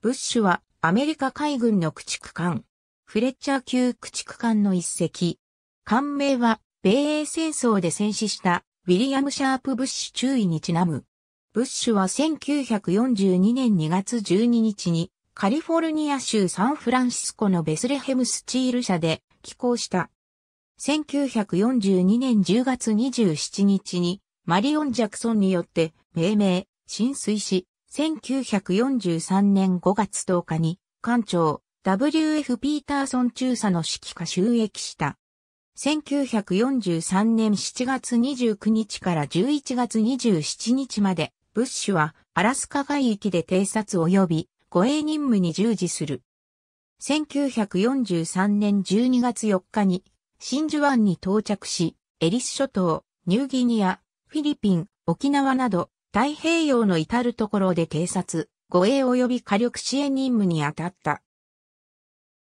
ブッシュはアメリカ海軍の駆逐艦、フレッチャー級駆逐艦の一隻。艦名は、米英戦争で戦死したウィリアム・シャープ・ブッシュ中尉にちなむ。ブッシュは1942年2月12日にカリフォルニア州サンフランシスコのベスレヘムスチール社で寄港した。1942年10月27日にマリオン・ジャクソンによって命名、浸水し、1943年5月10日に、艦長、W.F. ピーターソン中佐の指揮下収益した。1943年7月29日から11月27日まで、ブッシュはアラスカ海域で偵察及び護衛任務に従事する。1943年12月4日に真珠湾に到着し、エリス諸島、ニューギニア、フィリピン、沖縄など太平洋の至るところで偵察、護衛及び火力支援任務に当たった。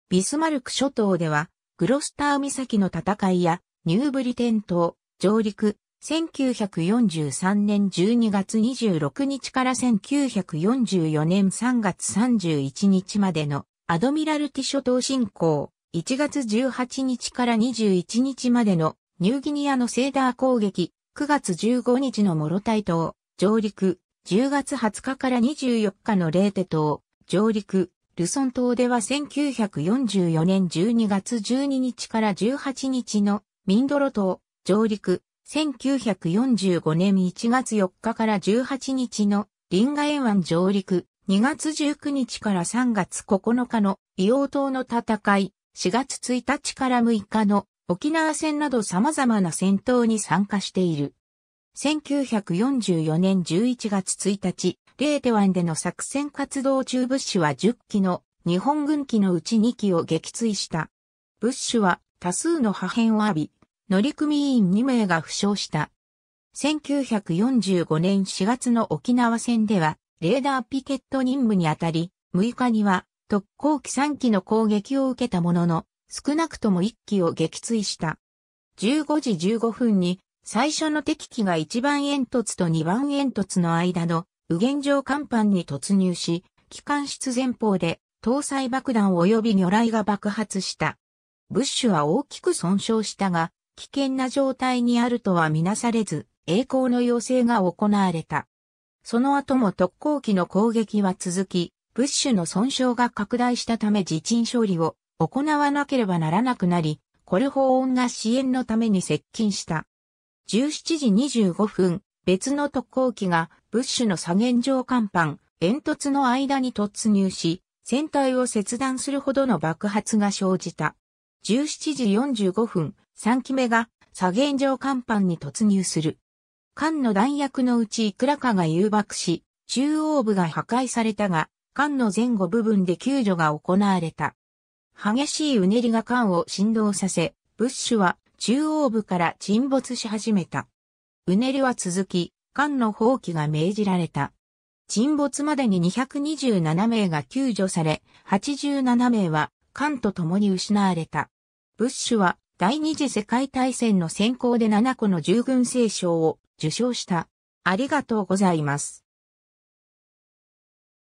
ビスマルク諸島では、グロスター岬の戦いや、ニューブリテン島、上陸、1943年12月26日から1944年3月31日までのアドミラルティ諸島侵攻、1月18日から21日までのニューギニアのセーダー攻撃、9月15日のモロタイ島、上陸、10月20日から24日のレーテ島、上陸、ルソン島では1944年12月12日から18日のミンドロ島、上陸、1945年1月4日から18日のリンガエン上陸、2月19日から3月9日の硫黄島の戦い、4月1日から6日の沖縄戦など様々な戦闘に参加している。1944年11月1日、レーテ湾での作戦活動中ブッシュは10機の日本軍機のうち2機を撃墜した。ブッシュは多数の破片を浴び、乗組員2名が負傷した。1945年4月の沖縄戦では、レーダーピケット任務にあたり、6日には特攻機3機の攻撃を受けたものの、少なくとも1機を撃墜した。15時15分に最初の敵機が1番煙突と2番煙突の間の右舷上甲板に突入し、機関室前方で搭載爆弾及び魚雷が爆発した。ブッシュは大きく損傷したが、危険な状態にあるとはみなされず、栄光の要請が行われた。その後も特攻機の攻撃は続き、ブッシュの損傷が拡大したため自陳勝利を行わなければならなくなり、コルホーンが支援のために接近した。17時25分、別の特攻機がブッシュの左舷上甲板、煙突の間に突入し、船体を切断するほどの爆発が生じた。17時45分、3機目が左舷上甲板に突入する。艦の弾薬のうちいくらかが誘爆し、中央部が破壊されたが、艦の前後部分で救助が行われた。激しいうねりが艦を振動させ、ブッシュは中央部から沈没し始めた。うねりは続き、艦の放棄が命じられた。沈没までに227名が救助され、87名は艦と共に失われた。ブッシュは第二次世界大戦の先行で7個の従軍聖賞を受賞した。ありがとうございます。